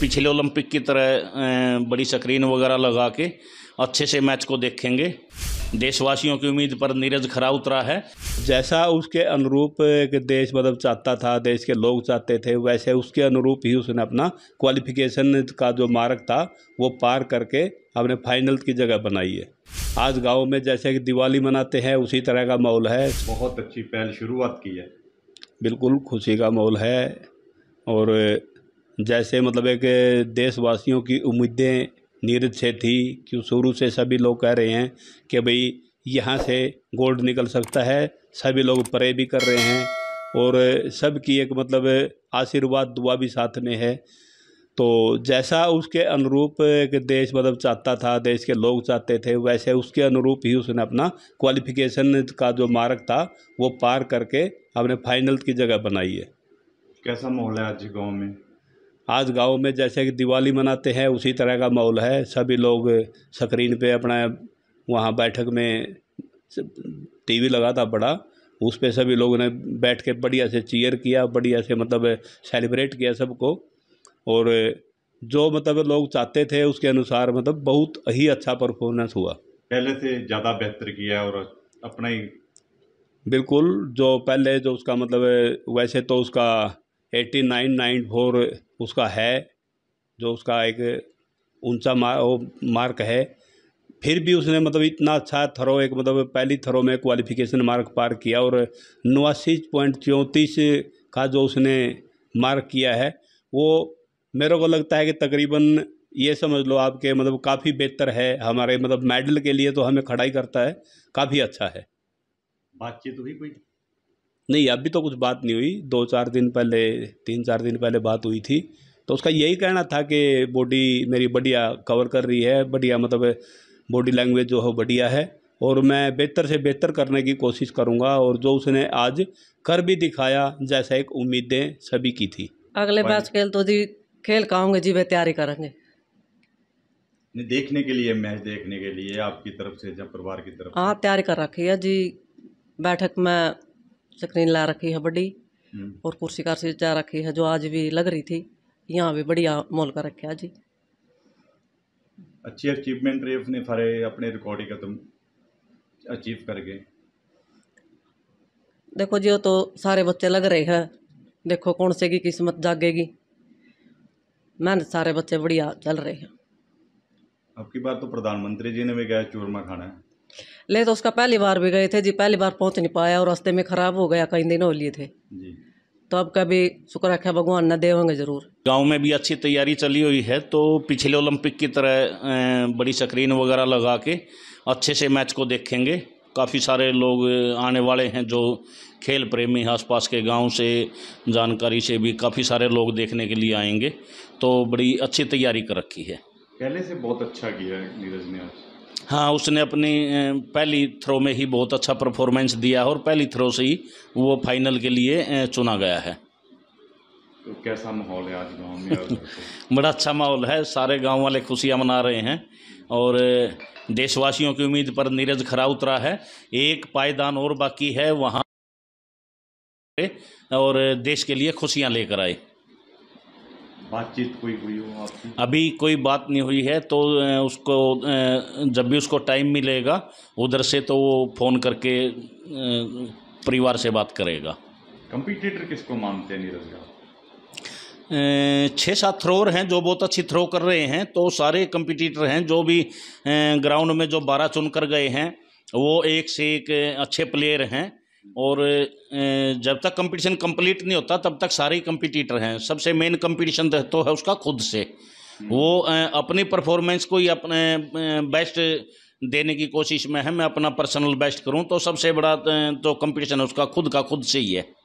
पिछले ओलंपिक की तरह अं, बड़ी स्क्रीन वगैरह लगा के अच्छे से मैच को देखेंगे देशवासियों की उम्मीद पर नीरज खरा उतरा है जैसा उसके अनुरूप देश मतलब चाहता था देश के लोग चाहते थे वैसे उसके अनुरूप ही उसने अपना क्वालिफिकेशन का जो मार्ग था वो पार करके अपने फाइनल की जगह बनाई है आज गांव में जैसे कि दिवाली मनाते हैं उसी तरह का माहौल है बहुत अच्छी पहल शुरुआत की है बिल्कुल खुशी का माहौल है और जैसे मतलब एक देशवासियों की उम्मीदें नीरज से थी कि शुरू से सभी लोग कह रहे हैं कि भाई यहाँ से गोल्ड निकल सकता है सभी लोग परे भी कर रहे हैं और सबकी एक मतलब आशीर्वाद दुआ भी साथ में है तो जैसा उसके अनुरूप एक देश मतलब चाहता था देश के लोग चाहते थे वैसे उसके अनुरूप ही उसने अपना क्वालिफिकेशन का जो मार्ग था वो पार करके अपने फाइनल की जगह बनाई है कैसा माहौल है आज गांव में आज गांव में जैसे कि दिवाली मनाते हैं उसी तरह का माहौल है सभी लोग स्क्रीन पे अपना वहाँ बैठक में टी वी लगा था बड़ा उस पे सभी लोगों ने बैठ के बढ़िया से चीयर किया बढ़िया से मतलब सेलिब्रेट किया सबको और जो मतलब लोग चाहते थे उसके अनुसार मतलब बहुत ही अच्छा परफॉर्मेंस हुआ पहले से ज़्यादा बेहतर किया और अपना ही बिल्कुल जो पहले जो उसका मतलब वैसे तो उसका एट्टी नाइन नाइन फोर उसका है जो उसका एक ऊंचा मार मार्क है फिर भी उसने मतलब इतना अच्छा थरो एक मतलब पहली थरो में क्वालिफिकेशन मार्क पार किया और नवासी पॉइंट चौंतीस का जो उसने मार्क किया है वो मेरे को लगता है कि तकरीबन ये समझ लो आपके मतलब काफ़ी बेहतर है हमारे मतलब मेडल के लिए तो हमें खड़ा ही करता है काफ़ी अच्छा है बातचीत हुई कोई नहीं अभी तो कुछ बात नहीं हुई दो चार दिन पहले तीन चार दिन पहले बात हुई थी तो उसका यही कहना था कि बॉडी मेरी बढ़िया कवर कर रही है बढ़िया मतलब बॉडी लैंग्वेज जो है बढ़िया है और मैं बेहतर से बेहतर करने की कोशिश करूंगा और जो उसने आज कर भी दिखाया जैसा एक उम्मीदें सभी की थी अगले मैच खेल तो जी खेल कहूँगे जी वे तैयारी करेंगे देखने के लिए मैच देखने के लिए आपकी तरफ से जब परिवार की तरफ हाँ तैयारी कर रखी है जी बैठक में स्क्रीन ला रखी है बड़ी हम्म। और कुर्सी कारसी जा रखी है जो आज भी लग रही थी यहाँ भी बढ़िया मॉल का रखा जी अच्छी अचीवमेंट रही अपने फारे अपने रिकॉर्ड ही तुम अचीव करके देखो जी वो तो सारे बच्चे लग रहे हैं देखो कौन से की किस्मत जागेगी मेहनत सारे बच्चे बढ़िया चल रहे हैं अब की बार तो प्रधानमंत्री जी ने भी गया चूरमा खाना है ले तो उसका पहली बार भी गए थे जी पहली बार पहुंच नहीं पाया और रास्ते में ख़राब हो गया कई दिन हो लिए थे तो अब कभी शुक्र रखे भगवान न दे होंगे जरूर गांव में भी अच्छी तैयारी चली हुई है तो पिछले ओलंपिक की तरह अं, बड़ी स्क्रीन वगैरह लगा के अच्छे से मैच को देखेंगे काफ़ी सारे लोग आने वाले हैं जो खेल प्रेमी हैं आसपास के गांव से जानकारी से भी काफ़ी सारे लोग देखने के लिए आएंगे तो बड़ी अच्छी तैयारी कर रखी है पहले से बहुत अच्छा किया है नीरज ने आज हाँ उसने अपनी पहली थ्रो में ही बहुत अच्छा परफॉर्मेंस दिया और पहली थ्रो से ही वो फाइनल के लिए चुना गया है तो कैसा माहौल है आज गांव में बड़ा अच्छा माहौल है सारे गांव वाले खुशियां मना रहे हैं और देशवासियों की उम्मीद पर नीरज खरा उतरा है एक पायदान और बाकी है वहाँ और देश के लिए खुशियाँ लेकर आए बातचीत कोई हुई हो आपकी अभी कोई बात नहीं हुई है तो उसको जब भी उसको टाइम मिलेगा उधर से तो वो फ़ोन करके परिवार से बात करेगा कंपटीटर किसको मानते हैं नीरज का छः सात थ्रोअर हैं जो बहुत अच्छी थ्रो कर रहे हैं तो सारे कंपटीटर हैं जो भी ग्राउंड में जो बारह चुन कर गए हैं वो एक से एक अच्छे प्लेयर हैं और जब तक कंपटीशन कंप्लीट नहीं होता तब तक सारे कंपटीटर हैं सबसे मेन कंपटीशन तो, तो है उसका खुद से वो अपनी परफॉर्मेंस को ही अपने बेस्ट देने की कोशिश में है मैं अपना पर्सनल बेस्ट करूं तो सबसे बड़ा तो कंपटीशन है उसका खुद का खुद से ही है